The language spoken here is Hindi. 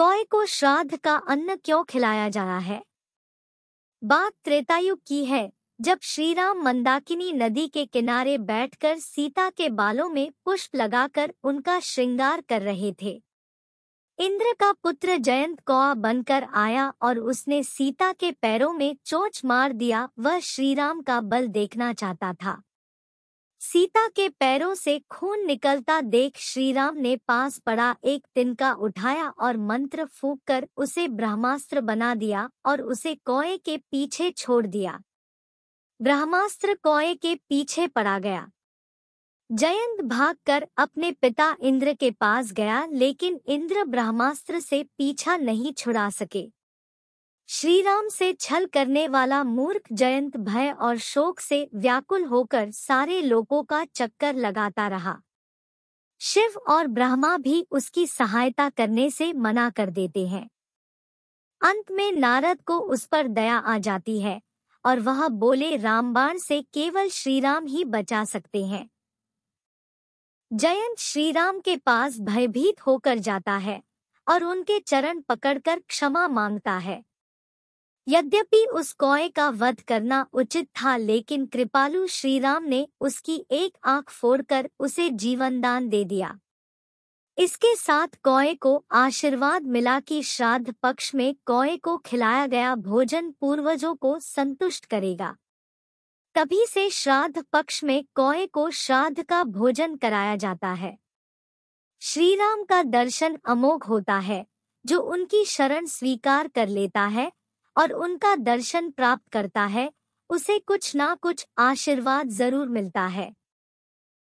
कौए को श्राद्ध का अन्न क्यों खिलाया जा रहा है बात त्रेतायु की है जब श्रीराम मंदाकिनी नदी के किनारे बैठकर सीता के बालों में पुष्प लगाकर उनका श्रृंगार कर रहे थे इंद्र का पुत्र जयंत कौआ बनकर आया और उसने सीता के पैरों में चोच मार दिया वह श्रीराम का बल देखना चाहता था सीता के पैरों से खून निकलता देख श्रीराम ने पास पड़ा एक तिनका उठाया और मंत्र फूंक कर उसे ब्रह्मास्त्र बना दिया और उसे कोए के पीछे छोड़ दिया ब्रह्मास्त्र कोए के पीछे पड़ा गया जयंत भागकर अपने पिता इंद्र के पास गया लेकिन इंद्र ब्रह्मास्त्र से पीछा नहीं छुड़ा सके श्रीराम से छल करने वाला मूर्ख जयंत भय और शोक से व्याकुल होकर सारे लोगों का चक्कर लगाता रहा शिव और ब्रह्मा भी उसकी सहायता करने से मना कर देते हैं अंत में नारद को उस पर दया आ जाती है और वह बोले रामबाण से केवल श्रीराम ही बचा सकते हैं जयंत श्रीराम के पास भयभीत होकर जाता है और उनके चरण पकड़कर क्षमा मांगता है यद्यपि उस कौए का वध करना उचित था लेकिन कृपालु श्रीराम ने उसकी एक आंख फोड़कर उसे जीवनदान दे दिया इसके साथ कौए को आशीर्वाद मिला कि श्राद्ध पक्ष में कौए को खिलाया गया भोजन पूर्वजों को संतुष्ट करेगा तभी से श्राद्ध पक्ष में कौए को श्राद्ध का भोजन कराया जाता है श्रीराम का दर्शन अमोघ होता है जो उनकी शरण स्वीकार कर लेता है और उनका दर्शन प्राप्त करता है उसे कुछ ना कुछ आशीर्वाद जरूर मिलता है